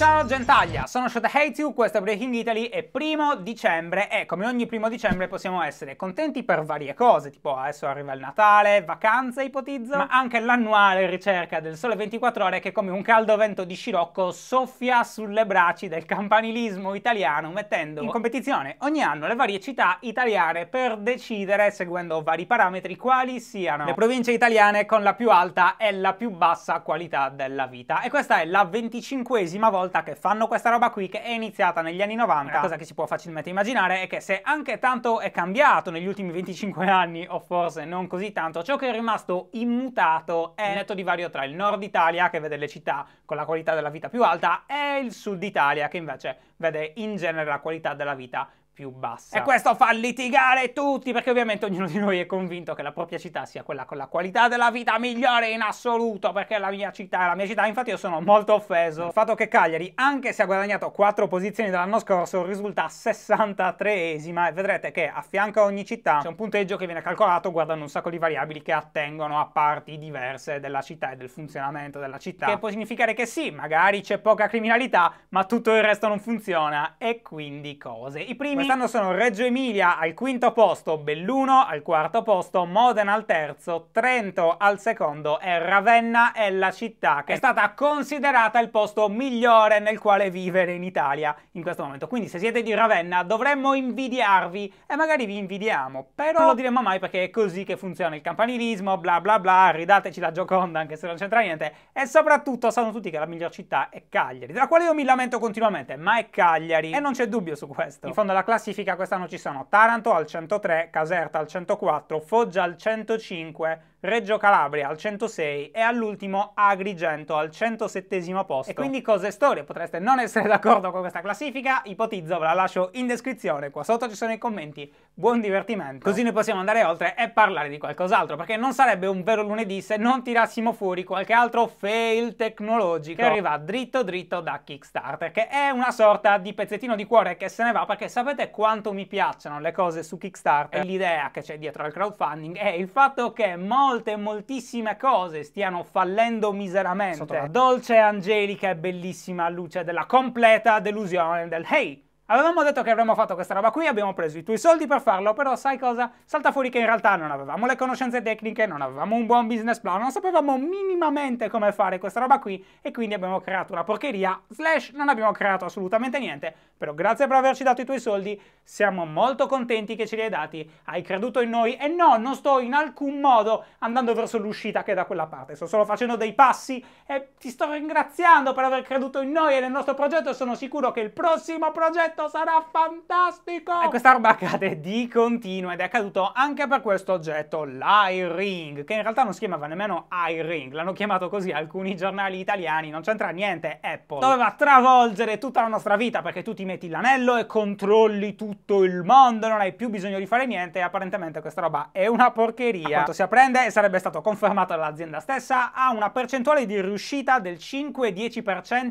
Ciao gentaglia, sono Shota Hate You, questo è Breaking Italy e primo dicembre e eh, come ogni primo dicembre possiamo essere contenti per varie cose, tipo adesso arriva il Natale, vacanze ipotizzo, ma anche l'annuale ricerca del sole 24 ore che come un caldo vento di scirocco soffia sulle braci del campanilismo italiano mettendo in competizione ogni anno le varie città italiane per decidere, seguendo vari parametri, quali siano le province italiane con la più alta e la più bassa qualità della vita. E questa è la venticinquesima volta volta che fanno questa roba qui che è iniziata negli anni 90, la esatto. cosa che si può facilmente immaginare è che se anche tanto è cambiato negli ultimi 25 anni, o forse non così tanto, ciò che è rimasto immutato è il netto divario tra il nord Italia, che vede le città con la qualità della vita più alta, e il sud Italia, che invece vede in genere la qualità della vita più bassa. E questo fa litigare tutti, perché ovviamente ognuno di noi è convinto che la propria città sia quella con la qualità della vita migliore in assoluto, perché la mia città è la mia città, infatti io sono molto offeso. Il fatto che Cagliari, anche se ha guadagnato 4 posizioni dall'anno scorso, risulta 63esima e vedrete che a fianco a ogni città c'è un punteggio che viene calcolato guardando un sacco di variabili che attengono a parti diverse della città e del funzionamento della città, che può significare che sì, magari c'è poca criminalità, ma tutto il resto non funziona e quindi cose. I primi Quest'anno sono Reggio Emilia al quinto posto, Belluno al quarto posto, Modena al terzo, Trento al secondo e Ravenna è la città che è stata considerata il posto migliore nel quale vivere in Italia in questo momento. Quindi se siete di Ravenna dovremmo invidiarvi e magari vi invidiamo, però non lo diremmo mai perché è così che funziona il campanilismo, bla bla bla, ridateci la Gioconda anche se non c'entra niente e soprattutto sanno tutti che la miglior città è Cagliari, della quale io mi lamento continuamente, ma è Cagliari e non c'è dubbio su questo. In fondo alla classifica quest'anno ci sono Taranto al 103, Caserta al 104, Foggia al 105, Reggio Calabria al 106 e all'ultimo Agrigento al 107 posto. E quindi cose storie, potreste non essere d'accordo con questa classifica, ipotizzo, ve la lascio in descrizione, qua sotto ci sono i commenti, buon divertimento. Così noi possiamo andare oltre e parlare di qualcos'altro, perché non sarebbe un vero lunedì se non tirassimo fuori qualche altro fail tecnologico che arriva dritto dritto da Kickstarter, che è una sorta di pezzettino di cuore che se ne va perché sapete L'importante quanto mi piacciono le cose su Kickstarter e eh. l'idea che c'è dietro al crowdfunding è il fatto che molte, moltissime cose stiano fallendo miseramente. Sotto la dolce, angelica e bellissima luce della completa delusione del hey! Avevamo detto che avremmo fatto questa roba qui, abbiamo preso i tuoi soldi per farlo, però sai cosa? Salta fuori che in realtà non avevamo le conoscenze tecniche, non avevamo un buon business plan, non sapevamo minimamente come fare questa roba qui e quindi abbiamo creato una porcheria, slash non abbiamo creato assolutamente niente, però grazie per averci dato i tuoi soldi, siamo molto contenti che ce li hai dati, hai creduto in noi e no, non sto in alcun modo andando verso l'uscita che è da quella parte, sto solo facendo dei passi e ti sto ringraziando per aver creduto in noi e nel nostro progetto e sono sicuro che il prossimo progetto effetto sarà fantastico! E questa roba accade di continuo ed è accaduto anche per questo oggetto, l'iRing, che in realtà non si chiamava nemmeno iRing, l'hanno chiamato così alcuni giornali italiani, non c'entra niente, Apple. Doveva travolgere tutta la nostra vita perché tu ti metti l'anello e controlli tutto il mondo, non hai più bisogno di fare niente e apparentemente questa roba è una porcheria. A quanto si apprende e sarebbe stato confermato dall'azienda stessa, ha una percentuale di riuscita del 5-10%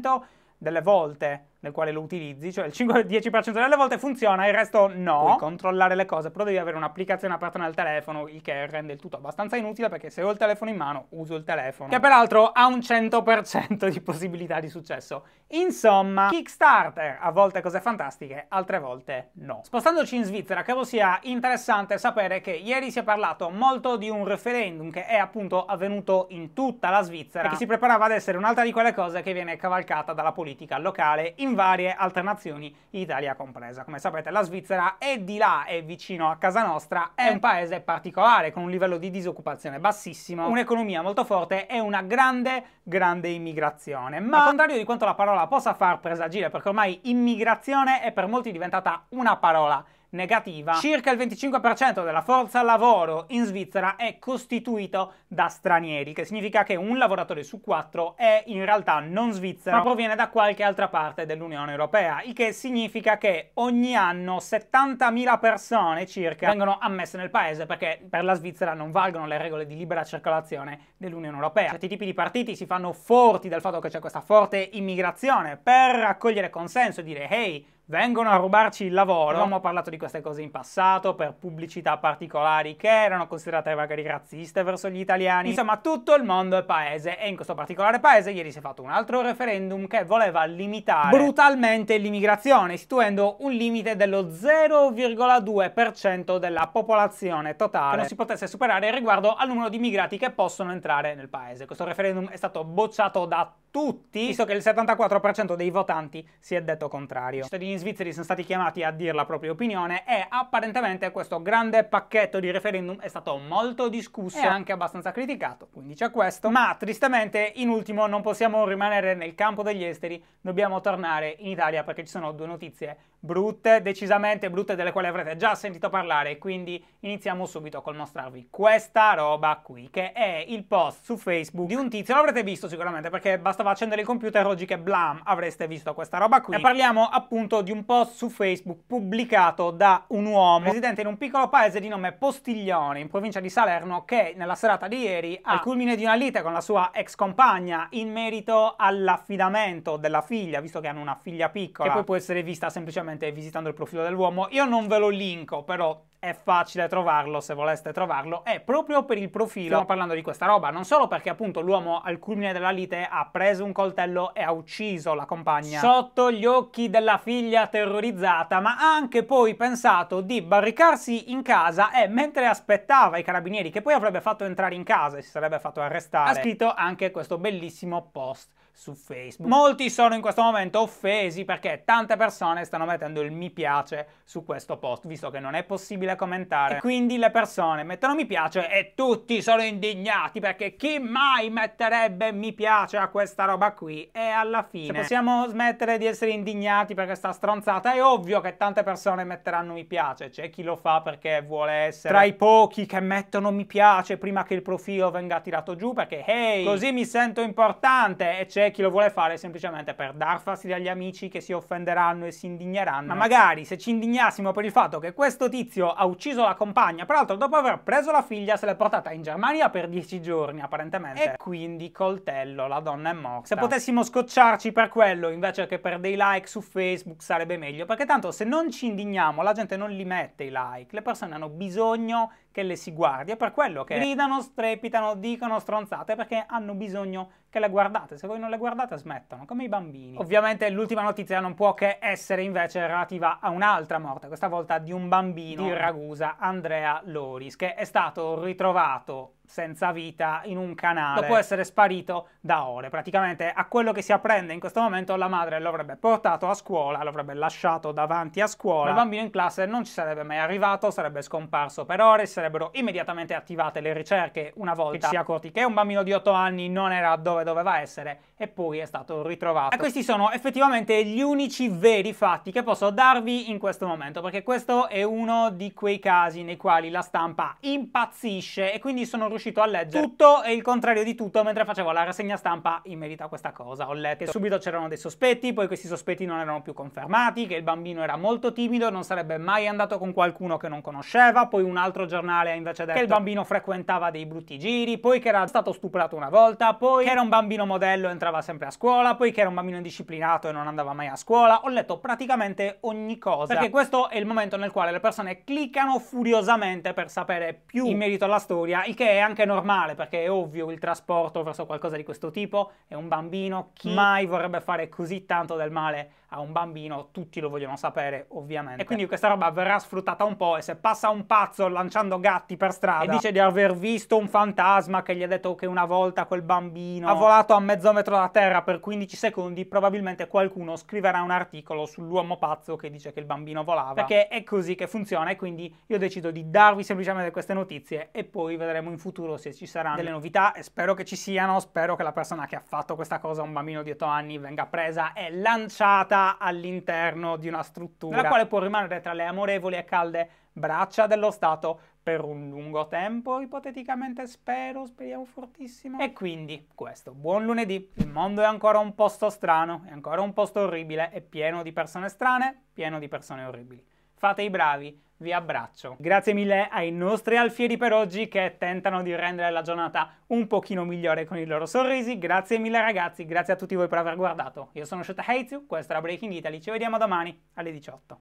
delle volte nel quale lo utilizzi, cioè il 5-10% delle volte funziona, il resto no. Puoi controllare le cose, però devi avere un'applicazione aperta nel telefono, il che rende il tutto abbastanza inutile perché se ho il telefono in mano uso il telefono, che peraltro ha un 100% di possibilità di successo. Insomma, Kickstarter a volte cose fantastiche, altre volte no. Spostandoci in Svizzera, credo sia interessante sapere che ieri si è parlato molto di un referendum che è appunto avvenuto in tutta la Svizzera e che si preparava ad essere un'altra di quelle cose che viene cavalcata dalla politica locale in in varie altre nazioni, Italia compresa. Come sapete la Svizzera è di là, è vicino a casa nostra, è eh. un paese particolare con un livello di disoccupazione bassissimo, oh. un'economia molto forte e una grande, grande immigrazione. Ma al contrario di quanto la parola possa far presagire, perché ormai immigrazione è per molti diventata una parola negativa. Circa il 25% della forza lavoro in Svizzera è costituito da stranieri, che significa che un lavoratore su quattro è in realtà non svizzero, ma proviene da qualche altra parte dell'Unione Europea, il che significa che ogni anno 70.000 persone circa vengono ammesse nel paese perché per la Svizzera non valgono le regole di libera circolazione dell'Unione Europea. Certi tipi di partiti si fanno forti dal fatto che c'è questa forte immigrazione per raccogliere consenso e dire "Hey, vengono a rubarci il lavoro. Abbiamo parlato di queste cose in passato per pubblicità particolari che erano considerate magari razziste verso gli italiani. Insomma, tutto il mondo è paese e in questo particolare paese ieri si è fatto un altro referendum che voleva limitare brutalmente l'immigrazione, istituendo un limite dello 0,2% della popolazione totale che non si potesse superare riguardo al numero di immigrati che possono entrare nel paese. Questo referendum è stato bocciato da tutti, visto che il 74% dei votanti si è detto contrario. I cittadini svizzeri sono stati chiamati a dire la propria opinione e apparentemente questo grande pacchetto di referendum è stato molto discusso e anche abbastanza criticato, quindi c'è questo. Ma tristemente in ultimo non possiamo rimanere nel campo degli esteri, dobbiamo tornare in Italia perché ci sono due notizie brutte, decisamente brutte delle quali avrete già sentito parlare, quindi iniziamo subito col mostrarvi questa roba qui che è il post su Facebook di un tizio, l'avrete visto sicuramente perché bastava accendere il computer oggi che blam avreste visto questa roba qui. E parliamo appunto di oggi un post su Facebook pubblicato da un uomo residente in un piccolo paese di nome Postiglione, in provincia di Salerno, che nella serata di ieri, al culmine di una lite con la sua ex compagna in merito all'affidamento della figlia, visto che hanno una figlia piccola, che poi può essere vista semplicemente visitando il profilo dell'uomo. Io non ve lo linko, però è facile trovarlo se voleste trovarlo, è proprio per il profilo. Stiamo parlando di questa roba, non solo perché appunto l'uomo al culmine della lite ha preso un coltello e ha ucciso la compagna sotto gli occhi della figlia famiglia terrorizzata, ma ha anche poi pensato di barricarsi in casa e mentre aspettava i carabinieri che poi avrebbe fatto entrare in casa e si sarebbe fatto arrestare, ha scritto anche questo bellissimo post su Facebook. Molti sono in questo momento offesi perché tante persone stanno mettendo il mi piace su questo post, visto che non è possibile commentare. E quindi le persone mettono mi piace e tutti sono indignati perché chi mai metterebbe mi piace a questa roba qui? E alla fine cioè, possiamo smettere di essere indignati perché sta stronzata. È ovvio che tante persone metteranno mi piace, c'è chi lo fa perché vuole essere tra i pochi che mettono mi piace prima che il profilo venga tirato giù perché hey, così mi sento importante e c'è chi lo vuole fare semplicemente per dar fastidio agli amici che si offenderanno e si indigneranno. Ma magari se ci indignassimo per il fatto che questo tizio ha ucciso la compagna, peraltro dopo aver preso la figlia se l'è portata in Germania per dieci giorni apparentemente. E quindi coltello, la donna è morta. Se potessimo scocciarci per quello invece che per dei like su Facebook sarebbe meglio, perché tanto se non ci indigniamo la gente non li mette i like, le persone hanno bisogno che le si guardi, è per quello che gridano, strepitano, dicono stronzate perché hanno bisogno che le guardate. Se voi non non le guardate smettono, come i bambini. Ovviamente l'ultima notizia non può che essere invece relativa a un'altra morte, questa volta di un bambino di Ragusa, Andrea Loris, che è stato ritrovato senza vita in un canale dopo essere sparito da ore. Praticamente a quello che si apprende in questo momento la madre lo avrebbe portato a scuola, lo avrebbe lasciato davanti a scuola, il bambino in classe non ci sarebbe mai arrivato, sarebbe scomparso per ore, si sarebbero immediatamente attivate le ricerche una volta che si è accorti che un bambino di 8 anni non era dove doveva essere e poi è stato ritrovato. E questi sono effettivamente gli unici veri fatti che posso darvi in questo momento, perché questo è uno di quei casi nei quali la stampa impazzisce e quindi sono riuscito riuscito a leggere tutto e il contrario di tutto mentre facevo la rassegna stampa in merito a questa cosa. Ho letto che subito c'erano dei sospetti, poi questi sospetti non erano più confermati, che il bambino era molto timido, non sarebbe mai andato con qualcuno che non conosceva, poi un altro giornale ha invece detto che il bambino frequentava dei brutti giri, poi che era stato stuprato una volta, poi che era un bambino modello e entrava sempre a scuola, poi che era un bambino indisciplinato e non andava mai a scuola. Ho letto praticamente ogni cosa, perché questo è il momento nel quale le persone cliccano furiosamente per sapere più in merito alla storia, il che è anche anche normale perché è ovvio il trasporto verso qualcosa di questo tipo, è un bambino, chi mm. mai vorrebbe fare così tanto del male a un bambino, tutti lo vogliono sapere ovviamente. E quindi questa roba verrà sfruttata un po' e se passa un pazzo lanciando gatti per strada e dice di aver visto un fantasma che gli ha detto che una volta quel bambino ha volato a mezzo metro da terra per 15 secondi, probabilmente qualcuno scriverà un articolo sull'uomo pazzo che dice che il bambino volava. Perché è così che funziona e quindi io decido di darvi semplicemente queste notizie e poi vedremo in futuro se ci saranno delle novità e spero che ci siano, spero che la persona che ha fatto questa cosa un bambino di 8 anni venga presa e lanciata sta all'interno di una struttura nella quale può rimanere tra le amorevoli e calde braccia dello Stato per un lungo tempo, ipoteticamente spero, speriamo fortissimo. E quindi questo, buon lunedì. Il mondo è ancora un posto strano, è ancora un posto orribile, è pieno di persone strane, pieno di persone orribili. Fate i bravi, vi abbraccio. Grazie mille ai nostri alfieri per oggi che tentano di rendere la giornata un pochino migliore con i loro sorrisi. Grazie mille ragazzi, grazie a tutti voi per aver guardato. Io sono Shota Heizu, questo era Breaking Italy, ci vediamo domani alle 18.